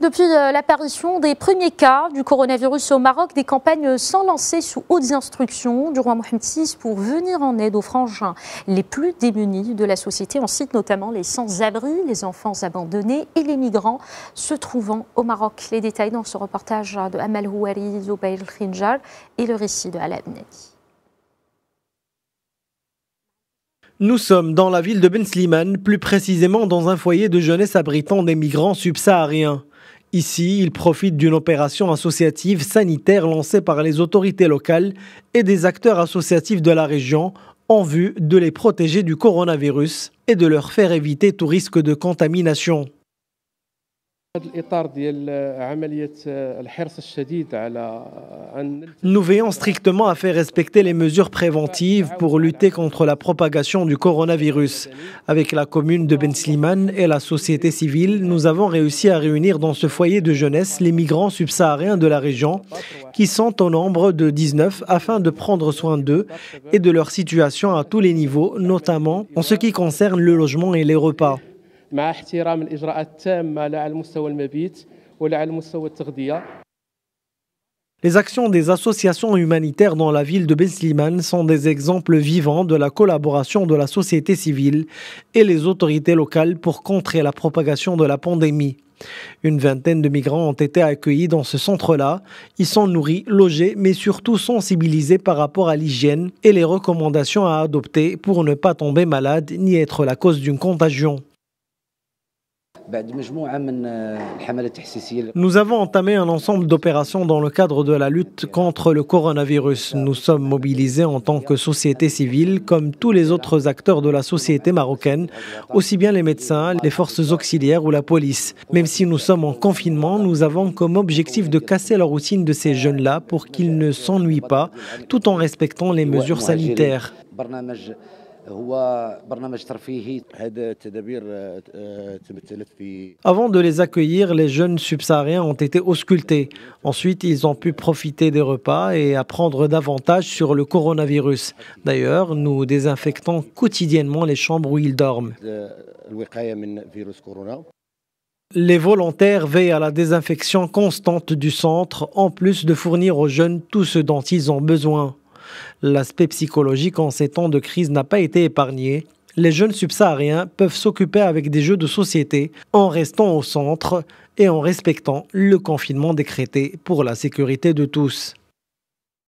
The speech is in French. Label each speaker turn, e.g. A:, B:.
A: Depuis euh, l'apparition des premiers cas du coronavirus au Maroc, des campagnes sont lancées sous hautes instructions du roi Mohamed VI pour venir en aide aux frangins les plus démunis de la société. On cite notamment les sans-abri, les enfants abandonnés et les migrants se trouvant au Maroc. Les détails dans ce reportage de Amal Houari, Zoubaïl Khinjar et le récit de Alabnei.
B: Nous sommes dans la ville de Ben Slimane, plus précisément dans un foyer de jeunesse abritant des migrants subsahariens. Ici, ils profitent d'une opération associative sanitaire lancée par les autorités locales et des acteurs associatifs de la région en vue de les protéger du coronavirus et de leur faire éviter tout risque de contamination. Nous veillons strictement à faire respecter les mesures préventives pour lutter contre la propagation du coronavirus. Avec la commune de Ben Slimane et la société civile, nous avons réussi à réunir dans ce foyer de jeunesse les migrants subsahariens de la région qui sont au nombre de 19 afin de prendre soin d'eux et de leur situation à tous les niveaux, notamment en ce qui concerne le logement et les repas. Les actions des associations humanitaires dans la ville de Besliman sont des exemples vivants de la collaboration de la société civile et les autorités locales pour contrer la propagation de la pandémie. Une vingtaine de migrants ont été accueillis dans ce centre-là. Ils sont nourris, logés, mais surtout sensibilisés par rapport à l'hygiène et les recommandations à adopter pour ne pas tomber malade ni être la cause d'une contagion. Nous avons entamé un ensemble d'opérations dans le cadre de la lutte contre le coronavirus. Nous sommes mobilisés en tant que société civile, comme tous les autres acteurs de la société marocaine, aussi bien les médecins, les forces auxiliaires ou la police. Même si nous sommes en confinement, nous avons comme objectif de casser la routine de ces jeunes-là pour qu'ils ne s'ennuient pas, tout en respectant les mesures sanitaires. Avant de les accueillir, les jeunes subsahariens ont été auscultés. Ensuite, ils ont pu profiter des repas et apprendre davantage sur le coronavirus. D'ailleurs, nous désinfectons quotidiennement les chambres où ils dorment. Euh, les volontaires veillent à la désinfection constante du centre, en plus de fournir aux jeunes tout ce dont ils ont besoin. L'aspect psychologique en ces temps de crise n'a pas été épargné. Les jeunes subsahariens peuvent s'occuper avec des jeux de société en restant au centre et en respectant le confinement décrété pour la sécurité de tous.